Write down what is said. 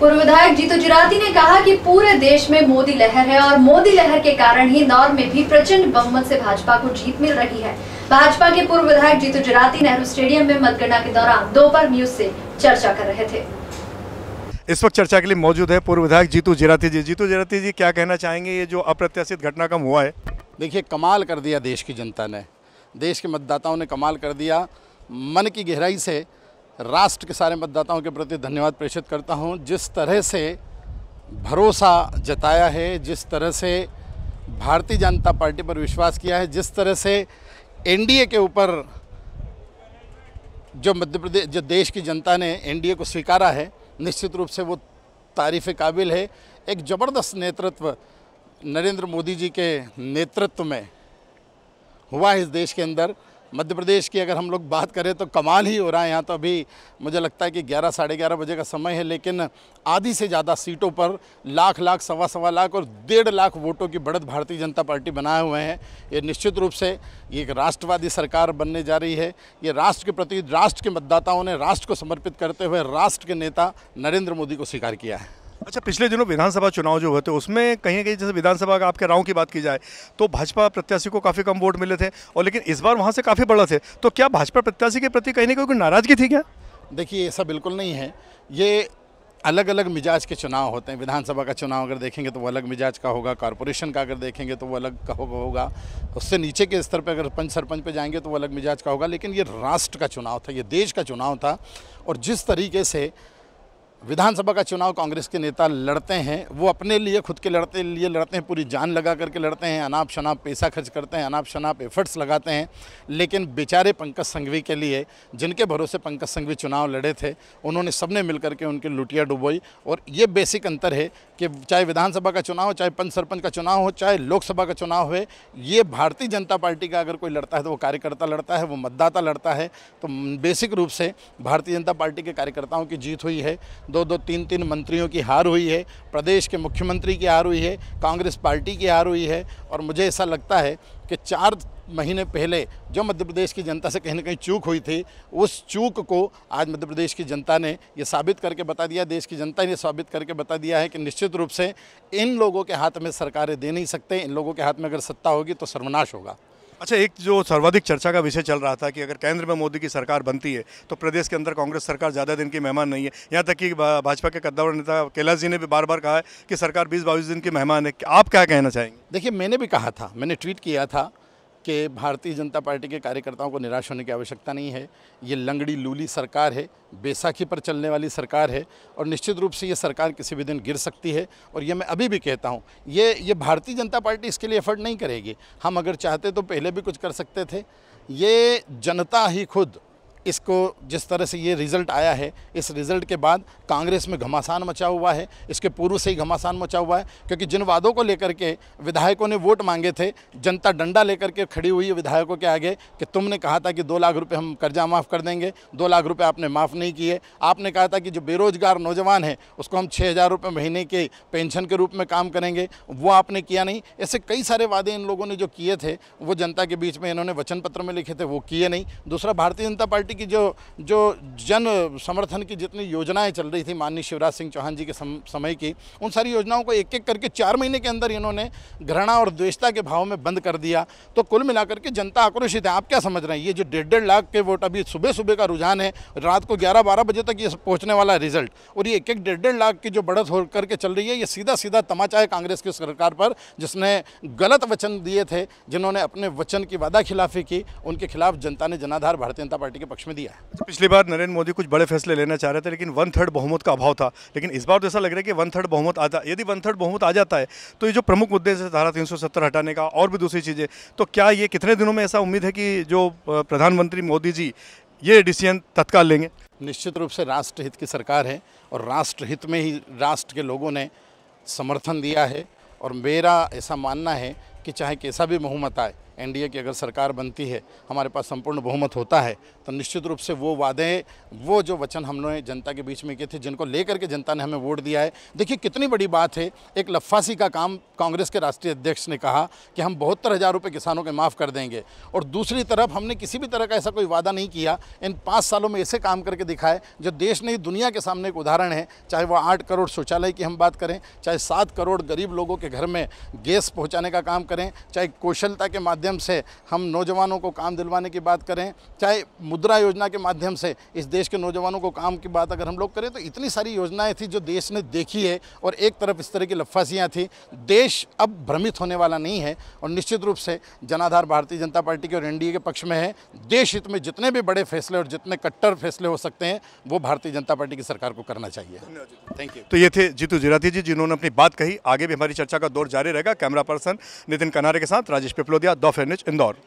पूर्व विधायक जीतू जुराती ने कहा कि पूरे देश में मोदी लहर है और मोदी लहर के कारण ही इंदौर में भी प्रचंड बहुमत से भाजपा को जीत मिल रही है भाजपा के पूर्व विधायक जीतू जुराती नेहरू स्टेडियम में मतगणना के दौरान दोपहर न्यूज से चर्चा कर रहे थे इस वक्त चर्चा के लिए मौजूद है पूर्व विधायक जीतू जिराती जी जीतू जिराती जी क्या कहना चाहेंगे ये जो अप्रत्याशित घटना कम हुआ है देखिए कमाल कर दिया देश की जनता ने देश के मतदाताओं ने कमाल कर दिया मन की गहराई से राष्ट्र के सारे मतदाताओं के प्रति धन्यवाद प्रेषित करता हूं जिस तरह से भरोसा जताया है जिस तरह से भारतीय जनता पार्टी पर विश्वास किया है जिस तरह से एनडीए के ऊपर जो मध्य प्रदेश जो देश की जनता ने एनडीए को स्वीकारा है निश्चित रूप से वो तारीफ़ काबिल है एक ज़बरदस्त नेतृत्व नरेंद्र मोदी जी के नेतृत्व में हुआ है इस देश के अंदर मध्य प्रदेश की अगर हम लोग बात करें तो कमाल ही हो रहा है यहाँ तो अभी मुझे लगता है कि ग्यारह साढ़े ग्यारह बजे का समय है लेकिन आधी से ज़्यादा सीटों पर लाख लाख सवा सवा लाख और डेढ़ लाख वोटों की बढ़त भारतीय जनता पार्टी बनाए हुए हैं ये निश्चित रूप से ये एक राष्ट्रवादी सरकार बनने जा रही है ये राष्ट्र के प्रति राष्ट्र के मतदाताओं ने राष्ट्र को समर्पित करते हुए राष्ट्र के नेता नरेंद्र मोदी को स्वीकार किया है अच्छा पिछले दिनों विधानसभा चुनाव जो हुए थे उसमें कहीं ना कहीं जैसे विधानसभा का आपके राव की बात की जाए तो भाजपा प्रत्याशी को काफ़ी कम वोट मिले थे और लेकिन इस बार वहाँ से काफ़ी बड़ा थे तो क्या भाजपा प्रत्याशी के प्रति कहीं ना कहीं कोई नाराज़गी थी क्या देखिए ऐसा बिल्कुल नहीं है ये अलग अलग मिजाज के चुनाव होते हैं विधानसभा का चुनाव अगर देखेंगे तो वो अलग मिजाज का होगा कॉरपोरेशन का अगर देखेंगे तो वो अलग का होगा होगा उससे नीचे के स्तर पर अगर पंच सरपंच पे जाएंगे तो वो अलग मिजाज का होगा लेकिन ये राष्ट्र का चुनाव था ये देश का चुनाव था और जिस तरीके से विधानसभा का चुनाव कांग्रेस के नेता लड़ते हैं वो अपने लिए खुद के लड़ते लिए लड़ते हैं पूरी जान लगा करके लड़ते हैं अनाप शनाप पैसा खर्च करते हैं अनाप शनाप एफर्ट्स लगाते हैं लेकिन बेचारे पंकज संघवी के लिए जिनके भरोसे पंकज संघवी चुनाव लड़े थे उन्होंने सबने मिल करके उनकी लुटिया डुबोई और ये बेसिक अंतर है कि चाहे विधानसभा का चुनाव हो चाहे पंच सरपंच का चुनाव हो चाहे लोकसभा का चुनाव हो ये भारतीय जनता पार्टी का अगर कोई लड़ता है तो वो कार्यकर्ता लड़ता है वो मतदाता लड़ता है तो बेसिक रूप से भारतीय जनता पार्टी के कार्यकर्ताओं की जीत हुई है दो दो तीन तीन मंत्रियों की हार हुई है प्रदेश के मुख्यमंत्री की हार हुई है कांग्रेस पार्टी की हार हुई है और मुझे ऐसा लगता है कि चार महीने पहले जो मध्य प्रदेश की जनता से कहीं ना कहीं चूक हुई थी उस चूक को आज मध्य प्रदेश की जनता ने ये साबित करके बता दिया देश की जनता ने साबित करके बता दिया है कि निश्चित रूप से इन लोगों के हाथ में सरकारें दे नहीं सकते इन लोगों के हाथ में अगर सत्ता होगी तो सर्वनाश होगा अच्छा एक जो सर्वाधिक चर्चा का विषय चल रहा था कि अगर केंद्र में मोदी की सरकार बनती है तो प्रदेश के अंदर कांग्रेस सरकार ज़्यादा दिन की मेहमान नहीं है यहाँ तक कि भाजपा के कद्दावर नेता कैलाश जी ने भी बार बार कहा है कि सरकार बीस बाईस दिन की मेहमान है आप क्या कहना चाहेंगे देखिए मैंने भी कहा था मैंने ट्वीट किया था कि भारतीय जनता पार्टी के कार्यकर्ताओं को निराश होने की आवश्यकता नहीं है ये लंगड़ी लूली सरकार है बेसाखी पर चलने वाली सरकार है और निश्चित रूप से ये सरकार किसी भी दिन गिर सकती है और ये मैं अभी भी कहता हूँ ये ये भारतीय जनता पार्टी इसके लिए एफर्ट नहीं करेगी हम अगर चाहते तो पहले भी कुछ कर सकते थे ये जनता ही खुद इसको जिस तरह से ये रिज़ल्ट आया है इस रिज़ल्ट के बाद कांग्रेस में घमासान मचा हुआ है इसके पूर्व से ही घमासान मचा हुआ है क्योंकि जिन वादों को लेकर के विधायकों ने वोट मांगे थे जनता डंडा लेकर के खड़ी हुई है विधायकों के आगे कि तुमने कहा था कि दो लाख रुपये हम कर्जा माफ़ कर देंगे दो लाख रुपये आपने माफ़ नहीं किए आपने कहा था कि जो बेरोज़गार नौजवान है उसको हम छः हज़ार रुपये महीने के पेंशन के रूप में काम करेंगे वो आपने किया नहीं ऐसे कई सारे वादे इन लोगों ने जो किए थे वो जनता के बीच में इन्होंने वचन पत्र में लिखे थे वो किए नहीं दूसरा भारतीय जनता पार्टी पार्टी की जो जो जन समर्थन की जितनी योजनाएं चल रही थी माननीय शिवराज सिंह चौहान जी के सम, समय की उन सारी योजनाओं को एक एक करके चार महीने के अंदर इन्होंने घृणा और द्वेषता के भाव में बंद कर दिया तो कुल मिलाकर के जनता आक्रोशित है आप क्या समझ रहे हैं ये जो डेढ़ डेढ़ लाख के वोट अभी सुबह सुबह का रुझान है रात को ग्यारह बारह बजे तक ये पहुँचने वाला रिजल्ट और ये एक एक डेढ़ डेढ़ लाख की जो बढ़त हो करके चल रही है ये सीधा सीधा तमाचा है कांग्रेस की सरकार पर जिसने गलत वचन दिए थे जिन्होंने अपने वचन की वादा खिलाफी की उनके खिलाफ जनता ने जनाधार भारतीय जनता पार्टी के पक्ष पक्ष में दिया है अच्छा, पिछली बार नरेंद्र मोदी कुछ बड़े फैसले लेना चाह रहे थे लेकिन वन थर्ड बहुमत का अभाव था लेकिन इस बार तो ऐसा लग रहा है कि वन थर्ड बहुमत आता यदि वन थर्ड बहुमत आ जाता है तो ये जो प्रमुख मुद्दे से धारा तीन हटाने का और भी दूसरी चीज़ें तो क्या ये कितने दिनों में ऐसा उम्मीद है कि जो प्रधानमंत्री मोदी जी ये डिसीजन तत्काल लेंगे निश्चित रूप से राष्ट्रहित की सरकार है और राष्ट्रहित में ही राष्ट्र के लोगों ने समर्थन दिया है और मेरा ऐसा मानना है कि चाहे कैसा भी बहुमत आए एनडीए की अगर सरकार बनती है हमारे पास संपूर्ण बहुमत होता है तो निश्चित रूप से वो वादे वो जो वचन हमने जनता के बीच में किए थे जिनको लेकर के जनता ने हमें वोट दिया है देखिए कितनी बड़ी बात है एक लफासी का काम कांग्रेस के राष्ट्रीय अध्यक्ष ने कहा कि हम बहत्तर हज़ार रुपये किसानों के माफ़ कर देंगे और दूसरी तरफ हमने किसी भी तरह का ऐसा कोई वादा नहीं किया इन पाँच सालों में ऐसे काम करके दिखाए जो देश नहीं दुनिया के सामने एक उदाहरण है चाहे वह आठ करोड़ शौचालय की हम बात करें चाहे सात करोड़ गरीब लोगों के घर में गैस पहुँचाने का काम करें करें चाहे कौशलता के माध्यम से हम नौजवानों को काम दिलवाने की बात करें चाहे मुद्रा योजना के माध्यम से इस देश के नौजवानों को काम की बात अगर हम लोग करें तो इतनी सारी योजनाएं थी जो देश ने देखी है और एक तरफ इस तरह की लफासियाँ थी देश अब भ्रमित होने वाला नहीं है और निश्चित रूप से जनाधार भारतीय जनता पार्टी के और एनडीए के पक्ष में है देश हित में जितने भी बड़े फैसले और जितने कट्टर फैसले हो सकते हैं वो भारतीय जनता पार्टी की सरकार को करना चाहिए थैंक यू तो ये थे जीतू जिराती जी जिन्होंने अपनी बात कही आगे भी हमारी चर्चा का दौर जारी रहेगा कैमरा पर्सन नितिन कनारे के साथ राजेश पिपलोदिया दौफ फैनिच इंदौर